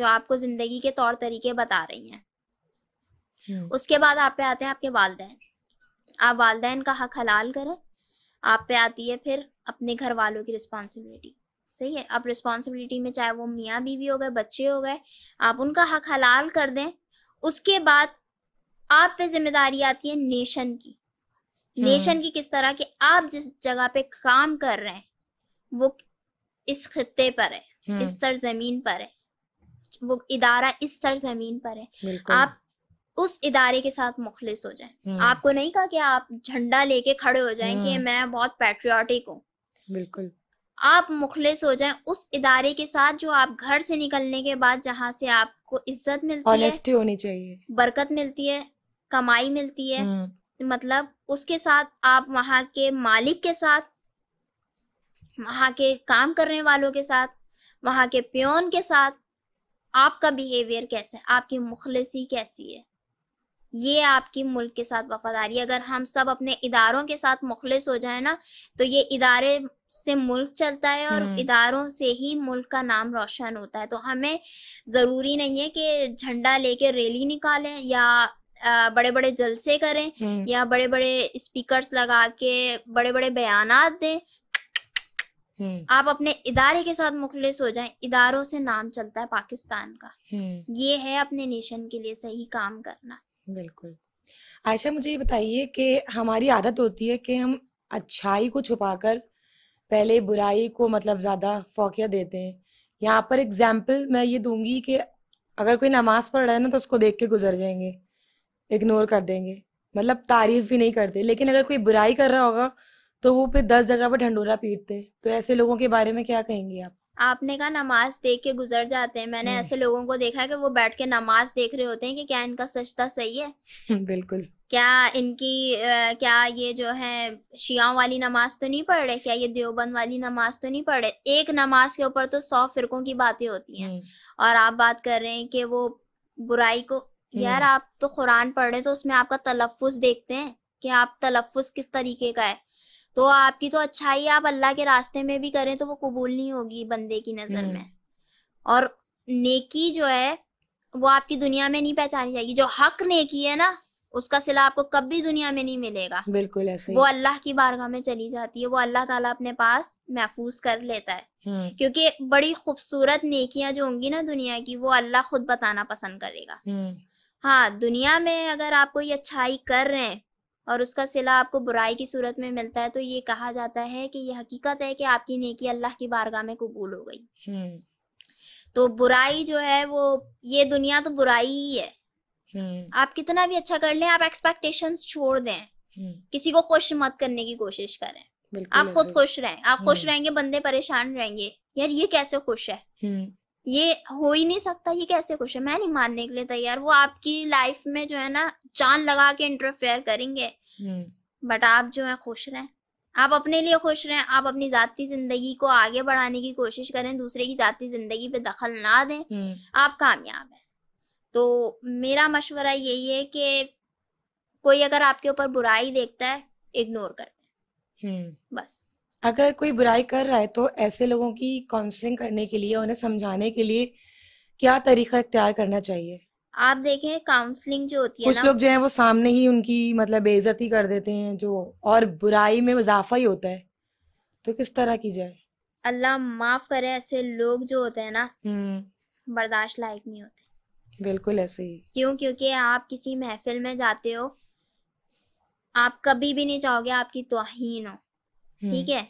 जो आपको जिंदगी के तौर तरीके बता रही हैं हम्म। उसके बाद आप पे आते हैं आपके वालदेन आप वालदेन का हक हलाल करें आप पे आती है फिर अपने घर वालों की रिस्पॉन्सिबिलिटी सही है अब रिस्पॉन्सिबिलिटी में चाहे वो मियाँ बीवी हो गए बच्चे हो गए आप उनका हक हलाल कर दें उसके बाद आप पे जिम्मेदारी आती है नेशन की नेशन हम्म। की किस तरह के आप जिस जगह पे काम कर रहे हैं वो इस खत्ते पर है हम्म। इस सरजमीन पर है वो इदारा इस सरजमीन पर है आप उस इदारे के साथ मुखलिस हो जाए हम्म। आपको नहीं कहा कि आप झंडा लेके खड़े हो जाए कि हम्म। मैं बहुत पेट्रियाटिक हूँ बिल्कुल आप मुखलिस हो जाए उस इदारे के साथ जो आप घर से निकलने के बाद जहाँ से आपको इज्जत मिलती है होनी चाहिए बरकत मिलती है कमाई मिलती है हम्म। मतलब उसके साथ आप वहाँ के मालिक के साथ वहाँ के काम करने वालों के साथ वहाँ के प्योन के साथ आपका बिहेवियर कैसा है आपकी मुखलसी कैसी है ये आपकी मुल्क के साथ वफादारी अगर हम सब अपने इदारों के साथ मुखलिस हो जाए ना तो ये इदारे से मुल्क चलता है और हम्म। इदारों से ही मुल्क का नाम रोशन होता है तो हमें जरूरी नहीं है कि झंडा लेके रैली निकालें या बड़े बड़े जलसे करें हम्म। या बड़े बड़े स्पीकर्स लगा के बड़े बड़े बयान दें हम्म। आप अपने इदारे के साथ मुखलिस हो जाएं इदारों से नाम चलता है पाकिस्तान का ये है अपने नेशन के लिए सही काम करना बिल्कुल। आयशा अच्छा, मुझे ये बताइए कि हमारी आदत होती है कि हम अच्छाई को छुपाकर पहले बुराई को मतलब ज़्यादा फोकिया देते हैं। यहाँ पर एग्ज़ाम्पल मैं ये दूंगी कि अगर कोई नमाज़ पढ़ रहा है ना तो उसको देख के गुज़र जाएंगे इग्नोर कर देंगे। मतलब तारीफ़ भी नहीं करते, लेकिन अगर कोई बुराई कर रहा होगा तो वो फिर दस जगह पर ढंडोरा पीटते तो ऐसे लोगों के बारे में क्या कहेंगे आप? आपने कहा नमाज देख के गुजर जाते हैं मैंने हम्म। ऐसे लोगों को देखा है कि वो बैठ के नमाज देख रहे होते हैं कि क्या इनका सचता सही है बिल्कुल क्या इनकी क्या ये जो है शियाओं वाली नमाज तो नहीं पढ़ रहे क्या ये देवबंद वाली नमाज तो नहीं पढ़ रहे एक नमाज के ऊपर तो सौ फिरकों की बातें होती हैं हम्म। और आप बात कर रहे हैं कि वो बुराई को यार हम्म। आप तो कुरान पढ़ रहे तो उसमें आपका तलफ़ देखते हैं कि आप तलफ़ किस तरीके का है तो आपकी तो अच्छाई आप अल्लाह के रास्ते में भी करें तो वो कबूल नहीं होगी बंदे की नजर हम्म। में और नेकी जो है वो आपकी दुनिया में नहीं पहचानी जाएगी जो हक नेकी है ना उसका सिला आपको कभी दुनिया में नहीं मिलेगा बिल्कुल ऐसे वो अल्लाह की बारगाह में चली जाती है वो अल्लाह ताला अपने पास महफूज कर लेता है हम्म। क्योंकि बड़ी खूबसूरत नेकियां जो होंगी ना दुनिया की वो अल्लाह खुद बताना पसंद करेगा हम्म। हाँ दुनिया में अगर आप कोई अच्छाई कर रहे हैं और उसका सिला आपको बुराई की सूरत में मिलता है तो ये कहा जाता है कि ये हकीकत है कि आपकी नेकी अल्लाह की बारगाह में कबूल हो गई हम्म। तो बुराई जो है वो ये दुनिया तो बुराई ही है हम्म। आप कितना भी अच्छा कर लें आप एक्सपेक्टेशन छोड़ दें हम्म। किसी को खुश मत करने की कोशिश करें आप खुद खुश रहें आप खुश रहेंगे बंदे परेशान रहेंगे यार ये कैसे खुश है ये हो ही नहीं सकता ये कैसे खुश है मैं नहीं मानने के लिए तैयार वो आपकी लाइफ में जो है ना जान लगा के इंटरफेयर करेंगे बट हम्म। आप जो है खुश रहें आप अपने लिए खुश रहें आप अपनी जाती जिंदगी को आगे बढ़ाने की कोशिश करें दूसरे की जाती जिंदगी पे दखल ना दें हम्म। आप कामयाब हैं तो मेरा मशवरा यही है कि कोई अगर आपके ऊपर बुराई देखता है इग्नोर कर दें हम्म। बस अगर कोई बुराई कर रहा है तो ऐसे लोगों की काउंसलिंग करने के लिए उन्हें समझाने के लिए क्या तरीका इख्तियार करना चाहिए आप देखें काउंसलिंग जो होती है कुछ लोग जो है वो सामने ही उनकी मतलब बेइज्जती कर देते हैं जो और बुराई में इजाफा ही होता है तो किस तरह की जाए अल्लाह माफ करे ऐसे लोग जो होते हैं ना हम्म। बर्दाश्त लायक नहीं होते बिल्कुल ऐसे ही क्यों क्योंकि आप किसी महफिल में जाते हो आप कभी भी नहीं चाहोगे आपकी तोहिन हो ठीक हम्म। है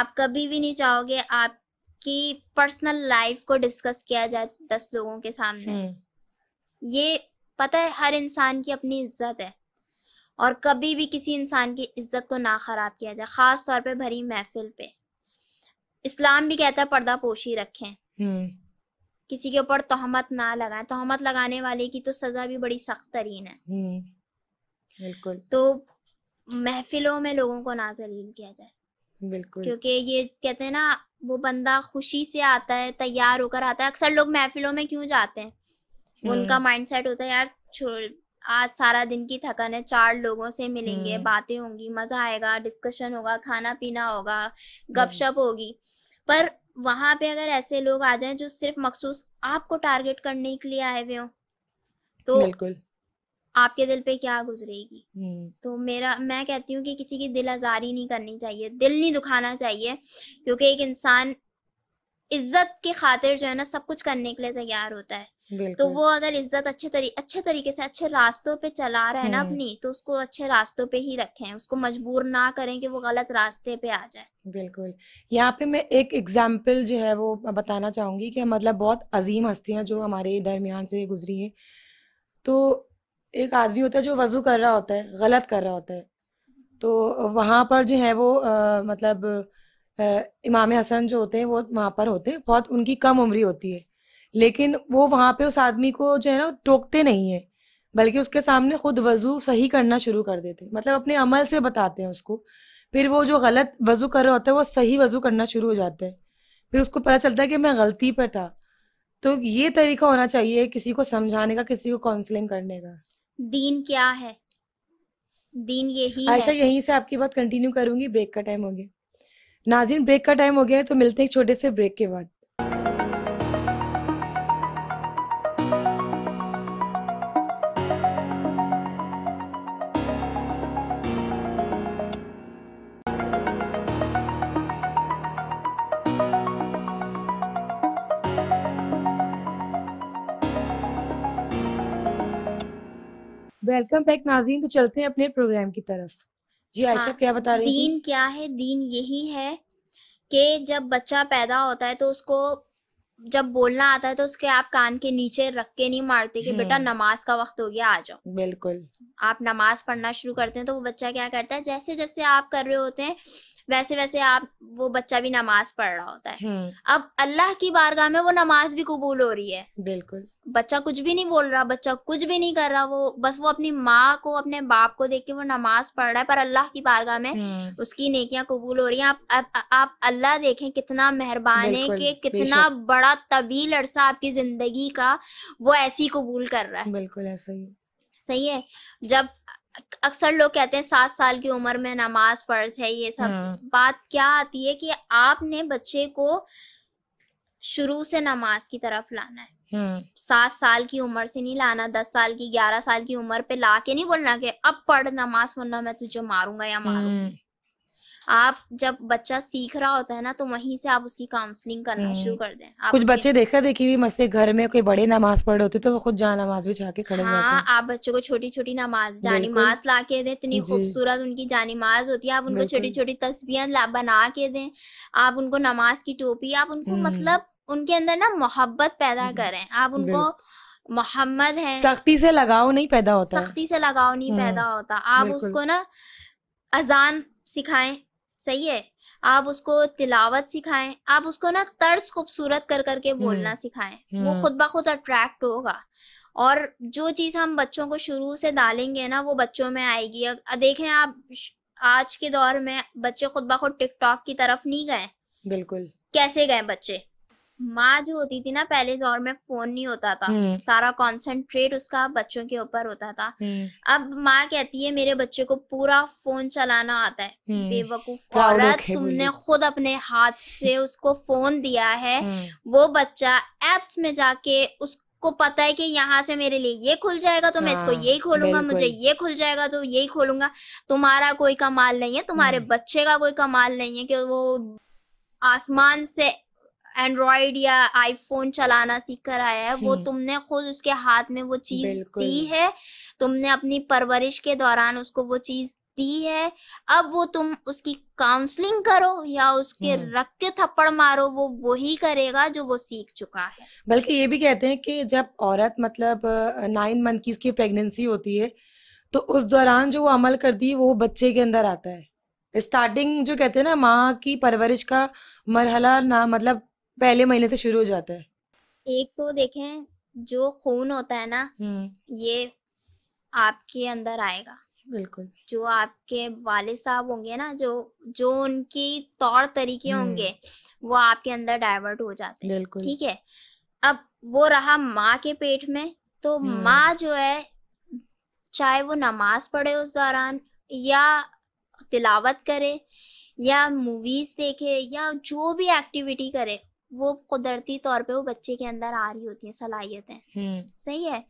आप कभी भी नहीं चाहोगे आपकी पर्सनल लाइफ को डिस्कस किया जाए दस लोगों के सामने हम्म। ये पता है हर इंसान की अपनी इज्जत है और कभी भी किसी इंसान की इज्जत को ना खराब किया जाए खास तौर पे भरी महफिल पे इस्लाम भी कहता है पर्दा पोशी रखें हम्म। किसी के ऊपर तोहमत ना लगाएं तोहमत लगाने वाले की तो सजा भी बड़ी सख्त तरीन है बिल्कुल तो महफिलों में लोगों को ना जलील किया जाए बिल्कुल क्योंकि ये कहते हैं ना वो बंदा खुशी से आता है तैयार होकर आता है अक्सर लोग महफिलों में क्यों जाते हैं उनका माइंडसेट हम्म। होता है यार आज सारा दिन की थकान है चार लोगों से मिलेंगे हम्म। बातें होंगी मजा आएगा डिस्कशन होगा खाना पीना होगा गपशप होगी पर वहां पे अगर ऐसे लोग आ जाएं जो सिर्फ मखसूस आपको टारगेट करने के लिए आए हुए हो तो आपके दिल पे क्या गुजरेगी हम्म। तो मेरा मैं कहती हूँ कि किसी की दिल आजारी नहीं करनी चाहिए दिल नहीं दुखाना चाहिए क्योंकि एक इंसान इज्जत के खातिर जो है ना सब कुछ करने के लिए तैयार होता है तो वो अगर इज्जत अच्छे तरी, अच्छे तरीके से अच्छे रास्तों पे चला रहा है ना हम्म। अपनी तो उसको अच्छे रास्तों पे ही रखें उसको मजबूर ना करें कि वो गलत रास्ते पे आ जाए बिल्कुल यहाँ पे मैं एक एग्जाम्पल जो है वो बताना चाहूंगी कि मतलब बहुत अजीम हस्तियां जो हमारे दरमियान से गुजरी है तो एक आदमी होता है जो वजू कर रहा होता है गलत कर रहा होता है तो वहाँ पर जो है वो आ, मतलब आ, इमाम हसन जो होते हैं वो वहाँ पर होते हैं बहुत उनकी कम उम्री होती है लेकिन वो वहाँ पे उस आदमी को जो है ना टोकते नहीं है बल्कि उसके सामने खुद वजू सही करना शुरू कर देते मतलब अपने अमल से बताते हैं उसको फिर वो जो गलत वजू कर रहा होता है वो सही वजू करना शुरू हो जाता है फिर उसको पता चलता है कि मैं गलती पर था तो ये तरीका होना चाहिए किसी को समझाने का किसी को काउंसलिंग करने का दीन क्या है दीन यही आयशा यहीं से आपकी बात कंटिन्यू करूंगी ब्रेक का टाइम हो गया नाजिन ब्रेक का टाइम हो गया है तो मिलते हैं छोटे से ब्रेक के बाद वेलकम बैक नाजीन तो चलते हैं अपने प्रोग्राम की तरफ जी हाँ, आयशा हाँ, क्या बता रही दीन थी? क्या है दीन यही है कि जब बच्चा पैदा होता है तो उसको जब बोलना आता है तो उसके आप कान के नीचे रख के नहीं मारते कि बेटा हम्म। नमाज का वक्त हो गया आ जाओ बिल्कुल आप नमाज पढ़ना शुरू करते हैं तो वो बच्चा क्या करता है जैसे जैसे आप कर रहे होते हैं वैसे वैसे आप वो बच्चा भी नमाज पढ़ रहा होता है हम्म। अब अल्लाह की बारगाह में वो नमाज भी कबूल हो रही है बिल्कुल बच्चा कुछ भी नहीं बोल रहा बच्चा कुछ भी नहीं कर रहा वो बस वो अपनी माँ को अपने बाप को देख के वो नमाज पढ़ रहा है पर अल्लाह की बारगाह में हम्म। उसकी नेकियां कबूल हो रही है आप आप, आप अल्लाह देखें कितना मेहरबान है कि कितना बड़ा तवील अरसा आपकी जिंदगी का वो ऐसी कबूल कर रहा है बिल्कुल ऐसा ही सही है जब अक्सर लोग कहते हैं सात साल की उम्र में नमाज फर्ज है ये सब हाँ। बात क्या आती है कि आपने बच्चे को शुरू से नमाज की तरफ लाना है हाँ। सात साल की उम्र से नहीं लाना दस साल की ग्यारह साल की उम्र पे ला के नहीं बोलना कि अब पढ़ नमाज वरना मैं तुझे मारूंगा या मारूंगा हम्म। आप जब बच्चा सीख रहा होता है ना तो वहीं से आप उसकी काउंसलिंग करना हम्म। शुरू कर दें आप कुछ बच्चे देखा देखी भी मस्से घर में कोई बड़े नमाज पढ़ होते तो वो खुद जहाँ नमाज भी जाके खड़े हाँ, जाते हैं आप बच्चों को छोटी छोटी नमाज जानिमाज ला के दें इतनी खूबसूरत उनकी जानिमाज होती है आप उनको छोटी छोटी तस्वीर बना के दें आप उनको नमाज की टोपी आप उनको हम्म। मतलब उनके अंदर ना मोहब्बत पैदा हम्म। करें आप उनको मोहम्मद है सख्ती से लगाव नहीं पैदा होता सख्ती से लगाव नहीं पैदा होता आप उसको ना अजान सिखाएं सही है आप उसको तिलावत सिखाएं आप उसको ना तर्ज खूबसूरत कर करके हम्म, बोलना सिखाएं वो हम्म। खुद ब खुद अट्रैक्ट होगा और जो चीज हम बच्चों को शुरू से डालेंगे ना वो बच्चों में आएगी देखें आप आज के दौर में बच्चे खुद ब खुद टिकटॉक की तरफ नहीं गए बिल्कुल कैसे गए बच्चे माँ जो होती थी ना पहले दौर में फोन नहीं होता था हम्म। सारा कंसंट्रेट उसका बच्चों के ऊपर होता था हम्म। अब माँ कहती है मेरे बच्चे को पूरा फोन चलाना आता है हम्म। बेवकूफ औरत तुमने खुद अपने हाथ से उसको फोन दिया है वो बच्चा एप्स में जाके उस को पता है कि यहाँ से मेरे लिए ये खुल जाएगा तो मैं इसको हाँ, यही खोलूंगा मुझे ये खुल जाएगा तो यही खोलूंगा तुम्हारा कोई कमाल नहीं है तुम्हारे बच्चे का कोई कमाल नहीं है कि वो आसमान से एंड्रॉयड या आईफोन चलाना सीख कर आया है वो हम्म। तुमने खुद उसके हाथ में वो चीज दी है तुमने अपनी परवरिश के दौरान उसको वो चीज दी है अब वो तुम उसकी काउंसलिंग करो या उसके हम्म। रख के थप्पड़ मारो वो वही करेगा जो वो सीख चुका है बल्कि ये भी कहते हैं कि जब औरत मतलब नाइन मंथ की उसकी प्रेगनेंसी होती है तो उस दौरान जो वो अमल करती है वो बच्चे के अंदर आता है स्टार्टिंग जो कहते हैं ना माँ की परवरिश का मरहला ना मतलब पहले महीने से शुरू हो जाता है एक तो देखें जो खून होता है ना हम्म। ये आपके अंदर आएगा बिल्कुल जो आपके वाले साहब होंगे ना जो जो उनकी तौर तरीके हम्म। होंगे वो आपके अंदर डाइवर्ट हो जाते हैं ठीक है अब वो रहा माँ के पेट में तो हम्म। माँ जो है चाहे वो नमाज पढ़े उस दौरान या तिलावत करे या मूवीज देखे या जो भी एक्टिविटी करे वो कुदरती तौर पे वो बच्चे के अंदर आ रही होती है सलाहियतें हम्म। सही है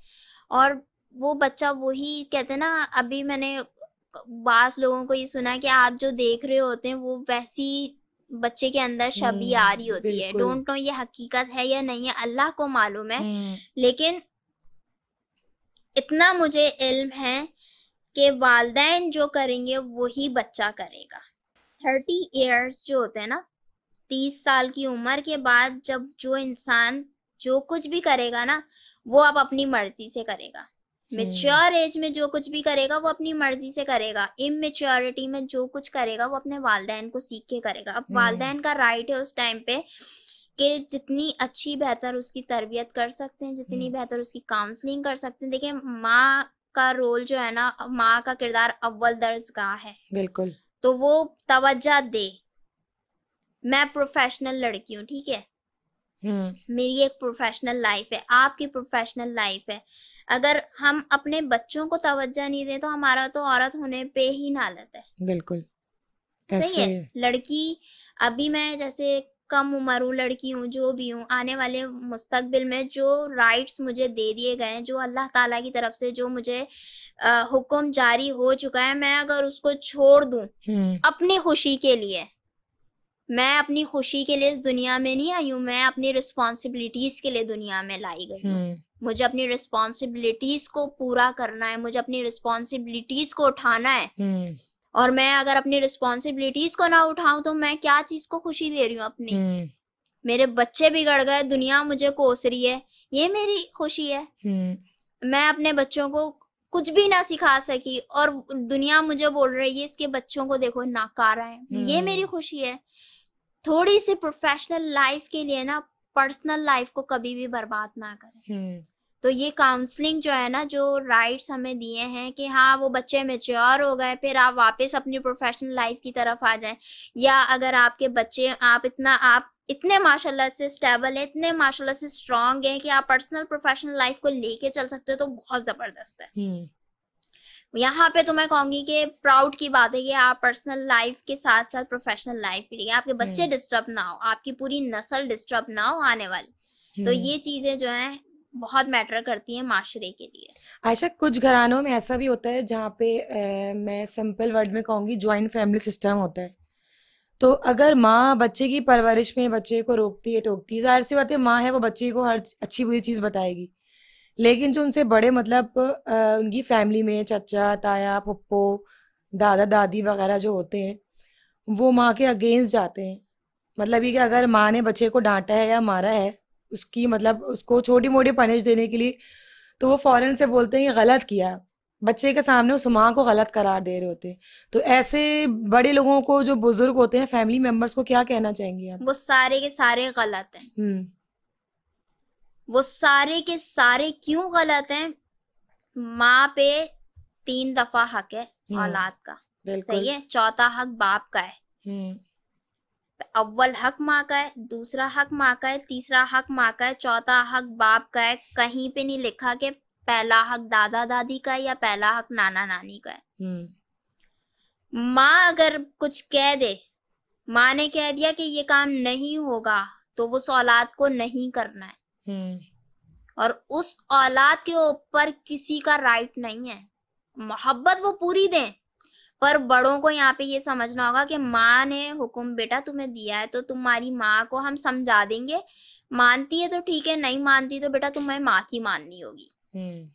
और वो बच्चा वही कहते ना अभी मैंने बास लोगों को ये सुना कि आप जो देख रहे होते हैं वो वैसी बच्चे के अंदर शबी आ रही हम्म, होती है डोंट नो ये हकीकत है या नहीं है अल्लाह को मालूम है हम्म। लेकिन इतना मुझे इल्म है कि वालदेन जो करेंगे वही बच्चा करेगा थर्टी ईयर्स जो होते हैं ना तीस साल की उम्र के बाद जब जो इंसान जो कुछ भी करेगा ना वो अब अपनी मर्जी से करेगा मेच्योर हम्म। एज में जो कुछ भी करेगा वो अपनी मर्जी से करेगा इमेच्योरिटी में जो कुछ करेगा वो अपने वालदेन को सीख के करेगा अब हम्म। वालदेन का राइट है उस टाइम पे कि जितनी अच्छी बेहतर उसकी तरबियत कर सकते हैं जितनी हम्म। बेहतर उसकी काउंसलिंग कर सकते हैं देखिए माँ का रोल जो है ना माँ का किरदार अव्वल दर्ज का है बिल्कुल तो वो तवज्जा दे मैं प्रोफेशनल लड़की हूँ ठीक है हम्म। मेरी एक प्रोफेशनल लाइफ है आपकी प्रोफेशनल लाइफ है अगर हम अपने बच्चों को तवज्जा नहीं दें तो हमारा तो औरत होने पे ही नालत है बिल्कुल सही है लड़की अभी मैं जैसे कम उम्र हूँ लड़की हूँ जो भी हूँ आने वाले मुस्तकबिल में जो राइट्स मुझे दे दिए गए हैं जो अल्लाह ताला की तरफ से जो मुझे हुक्म जारी हो चुका है मैं अगर उसको छोड़ hmm. अपनी खुशी के लिए मैं अपनी खुशी के लिए इस दुनिया में नहीं आई हूँ मैं अपनी रिस्पॉन्सिबिलिटीज के लिए दुनिया में लाई गई हूँ हम्म। मुझे अपनी रिस्पॉन्सिबिलिटीज को पूरा करना है मुझे अपनी रिस्पॉन्सिबिलिटीज को उठाना है हम्म। और मैं अगर अपनी रिस्पॉन्सिबिलिटीज को ना उठाऊं तो मैं क्या चीज को खुशी दे रही हूँ अपनी हम्म। मेरे बच्चे बिगड़ गए दुनिया मुझे कोस रही है ये मेरी खुशी है मैं अपने बच्चों को कुछ भी ना सिखा सकी और दुनिया मुझे बोल रही है इसके बच्चों को देखो नाकारा है ये मेरी खुशी है थोड़ी सी प्रोफेशनल लाइफ के लिए ना पर्सनल लाइफ को कभी भी बर्बाद ना करें हम्म। तो ये काउंसलिंग जो है ना जो राइट्स हमें दिए हैं कि हाँ वो बच्चे मेच्योर हो गए फिर आप वापस अपनी प्रोफेशनल लाइफ की तरफ आ जाएं या अगर आपके बच्चे आप इतना आप इतने माशाल्लाह से स्टेबल है इतने माशाल्लाह से स्ट्रांग है कि आप पर्सनल प्रोफेशनल लाइफ को लेके चल सकते हो तो बहुत जबरदस्त है हम्म। यहाँ पे तो मैं कहूंगी कि प्राउड की बात है कि आप पर्सनल लाइफ के साथ साथ प्रोफेशनल लाइफ भी लिए आपके बच्चे डिस्टर्ब हम्म। ना हो आपकी पूरी नस्ल डिस्टर्ब ना हो आने वाली तो हम्म। ये चीजें जो है बहुत मैटर करती है माशरे के लिए आयशा अच्छा, कुछ घरानों में ऐसा भी होता है जहाँ पे ए, मैं सिंपल वर्ड में कहूंगी ज्वाइंट फैमिली सिस्टम होता है तो अगर माँ बच्चे की परवरिश में बच्चे को रोकती है टोकती है जाहिर सी बात है माँ है वो बच्चे को हर अच्छी बुरी चीज़ बताएगी लेकिन जो उनसे बड़े मतलब उनकी फैमिली में चचा ताया पप्पो दादा दादी वगैरह जो होते हैं वो माँ के अगेंस्ट जाते हैं मतलब ये कि अगर माँ ने बच्चे को डांटा है या मारा है उसकी मतलब उसको छोटी मोटी पनिश देने के लिए तो वो फौरन से बोलते हैं ये गलत किया बच्चे के सामने उस माँ को गलत करार दे रहे होते हैं तो ऐसे बड़े लोगों को जो बुजुर्ग होते हैं फैमिली मेम्बर्स को क्या कहना चाहेंगे आप वो सारे के सारे गलत हैं हम्म। वो सारे के सारे क्यों गलत हैं माँ पे तीन दफा हक है हम्म। औलाद का सही है चौथा हक बाप का है हम्म। अव्वल हक माँ का है दूसरा हक माँ का है तीसरा हक माँ का है चौथा हक बाप का है कहीं पे नहीं लिखा के पहला हक दादा दादी का है या पहला हक नाना नानी का है हम्म। माँ अगर कुछ कह दे माँ ने कह दिया कि ये काम नहीं होगा तो वो सौलाद को नहीं करना है हम्म। और उस औलाद के ऊपर किसी का राइट नहीं है मोहब्बत वो पूरी दें पर बड़ों को यहाँ पे ये समझना होगा कि माँ ने हुक्म बेटा तुम्हें दिया है तो तुम्हारी माँ को हम समझा देंगे मानती है तो ठीक है नहीं मानती तो बेटा तुम्हें माँ की माननी होगी हम्म,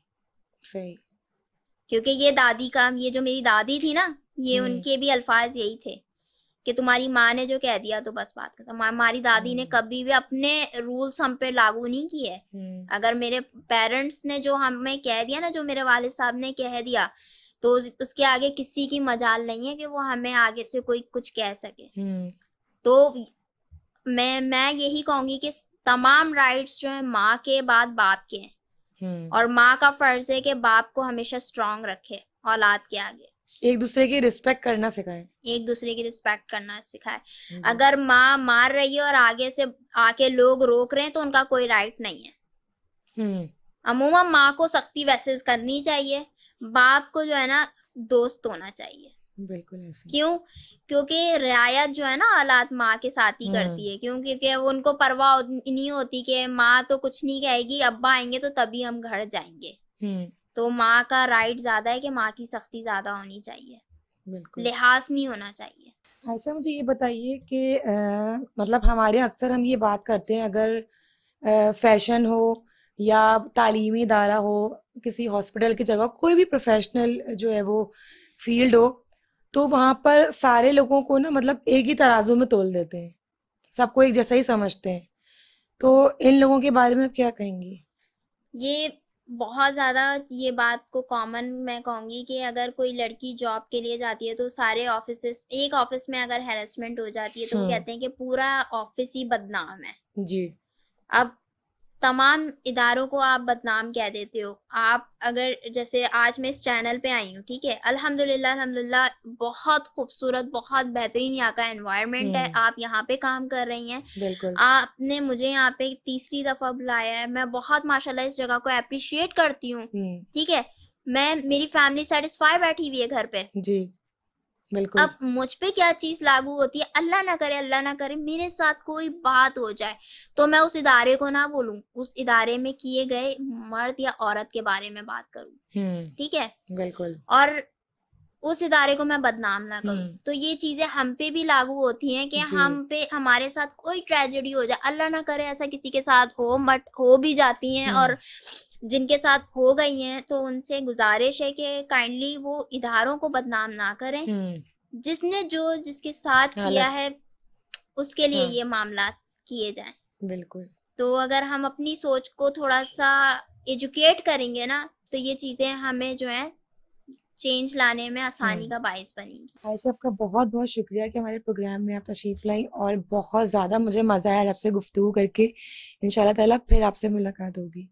सही क्योंकि ये दादी का ये जो मेरी दादी थी ना ये हम्म। उनके भी अल्फाज यही थे कि तुम्हारी माँ ने जो कह दिया तो बस बात करता हमारी दादी ने हम्म। कभी भी अपने रूल्स हम पे लागू नहीं किए हम्म। अगर मेरे पेरेंट्स ने जो हमें कह दिया ना जो मेरे वाले साहब ने कह दिया तो उसके आगे किसी की मजाल नहीं है कि वो हमें आगे से कोई कुछ कह सके हम्म। तो मैं मैं यही कहूंगी कि तमाम राइट्स जो है माँ के बाद बाप के हैं और माँ का फर्ज है कि बाप को हमेशा स्ट्रांग रखे औलाद के आगे एक दूसरे की रिस्पेक्ट करना सिखाए एक दूसरे की रिस्पेक्ट करना सिखाए अगर माँ मार रही है और आगे से आके लोग रोक रहे हैं तो उनका कोई राइट नहीं है हम्म। अमूमन माँ को सख्ती वैसे करनी चाहिए बाप को जो है ना दोस्त होना चाहिए बिल्कुल ऐसे क्यों क्योंकि रियायत जो है ना हालात माँ के साथ ही करती हम्म। है क्यों क्योंकि उनको परवाह नहीं होती कि माँ तो कुछ नहीं कहेगी अब्बा आएंगे तो तभी हम घर जाएंगे हम्म। तो माँ का राइट ज्यादा है कि माँ की सख्ती ज्यादा होनी चाहिए लिहाज नहीं होना चाहिए अच्छा मुझे ये बताइए कि मतलब हमारे अक्सर हम ये बात करते हैं अगर आ, फैशन हो या तालीमी इदारा हो किसी हॉस्पिटल की जगह कोई भी प्रोफेशनल जो है वो फील्ड हो तो वहाँ पर सारे लोगों को ना मतलब एक ही तराजू में तोल देते हैं सबको एक जैसा ही समझते हैं तो इन लोगों के बारे में आप क्या कहेंगी ये बहुत ज़्यादा ये बात को कॉमन मैं कहूँगी कि अगर कोई लड़की जॉब के लिए जाती है तो सारे ऑफिस एक ऑफिस में अगर हेरासमेंट हो जाती है तो हाँ। कहते हैं कि पूरा ऑफिस ही बदनाम है जी अब तमाम इदारों को आप बदनाम कह देते हो आप अगर जैसे आज मैं इस चैनल पे आई हूँ ठीक है अल्हम्दुलिल्लाह अल्हम्दुलिल्लाह बहुत खूबसूरत बहुत बेहतरीन यहाँ का एनवायरनमेंट है हम्म। आप यहाँ पे काम कर रही हैं आपने मुझे यहाँ पे तीसरी दफा बुलाया है मैं बहुत माशाल्लाह इस जगह को अप्रिशिएट करती हूँ हम्म। ठीक है मैं मेरी फैमिली सेटिस्फाई बैठी हुई है घर पे जी बिल्कुल अब मुझ पे क्या चीज लागू होती है अल्लाह ना करे अल्लाह ना करे मेरे साथ कोई बात हो जाए तो मैं उस इदारे को ना बोलूं उस इदारे में किए गए मर्द या औरत के बारे में बात करूं हम्म। ठीक है बिल्कुल और उस इदारे को मैं बदनाम ना करूं हम्म। तो ये चीजें हम पे भी लागू होती हैं कि हम पे हमारे साथ कोई ट्रेजेडी हो जाए अल्लाह ना करे ऐसा किसी के साथ हो मट हो भी जाती हैं हम्म। और जिनके साथ हो गई हैं तो उनसे गुजारिश है कि काइंडली वो इधारों को बदनाम ना करें हम्म। जिसने जो जिसके साथ हाँ, किया है उसके लिए हाँ। ये मामला किए जाए बिल्कुल तो अगर हम अपनी सोच को थोड़ा सा एजुकेट करेंगे ना तो ये चीजें हमें जो है चेंज लाने में आसानी हाँ। का बायस बनेगी आयशा आपका बहुत बहुत शुक्रिया कि हमारे प्रोग्राम में आप तशरीफ लाई और बहुत ज्यादा मुझे मजा आया आपसे गुफ्तु करके इनशाला फिर आपसे मुलाकात होगी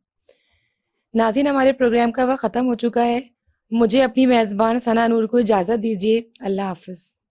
नाजिन हमारे प्रोग्राम का वह ख़त्म हो चुका है मुझे अपनी मेज़बान सना नूर को इजाज़त दीजिए अल्लाह हाफिज़